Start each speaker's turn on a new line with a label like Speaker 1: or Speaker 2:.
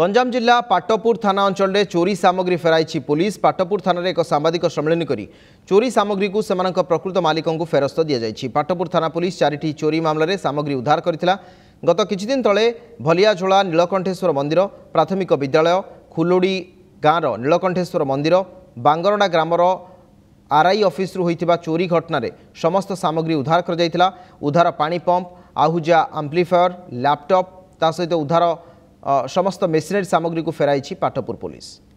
Speaker 1: ଗଞ୍ଜାମ ଜିଲ୍ଲା ପାଟପୁର ଥାନା ଅଞ୍ଚଳରେ ଚୋରି ସାମଗ୍ରୀ ଫେରାଇଛି ପୁଲିସ ପାଟପୁର ଥାନାରେ ଏକ ସାମ୍ବାଦିକ ସମ୍ମିଳନୀ କରି ଚୋରି ସାମଗ୍ରୀକୁ ସେମାନଙ୍କ ପ୍ରକୃତ ମାଲିକଙ୍କୁ ଫେରସ୍ତ ଦିଆଯାଇଛି ପାଟପୁର ଥାନା ପୁଲିସ ଚାରିଟି ଚୋରି ମାମଲାରେ ସାମଗ୍ରୀ ଉଦ୍ଧାର କରିଥିଲା ଗତ କିଛିଦିନ ତଳେ ଭଲିଆଝୋଳା ନୀଳକଣ୍ଠେଶ୍ୱର ମନ୍ଦିର ପ୍ରାଥମିକ ବିଦ୍ୟାଳୟ ଖୁଲୁଡ଼ି ଗାଁର ନୀଳକଣ୍ଠେଶ୍ୱର ମନ୍ଦିର ବାଙ୍ଗରଡ଼ା ଗ୍ରାମର ଆର୍ଆଇ ଅଫିସରୁ ହୋଇଥିବା ଚୋରି ଘଟଣାରେ ସମସ୍ତ ସାମଗ୍ରୀ ଉଦ୍ଧାର କରାଯାଇଥିଲା ଉଦ୍ଧାର ପାଣି ପମ୍ପ ଆହୁଜା ଆମ୍ପ୍ଲିଫାୟର ଲ୍ୟାପଟପ୍ ତା ସହିତ ଉଦ୍ଧାର ସମସ୍ତ ମେସିନାରୀ ସାମଗ୍ରୀକୁ ଫେରାଇଛି ପାଟପୁର ପୋଲିସ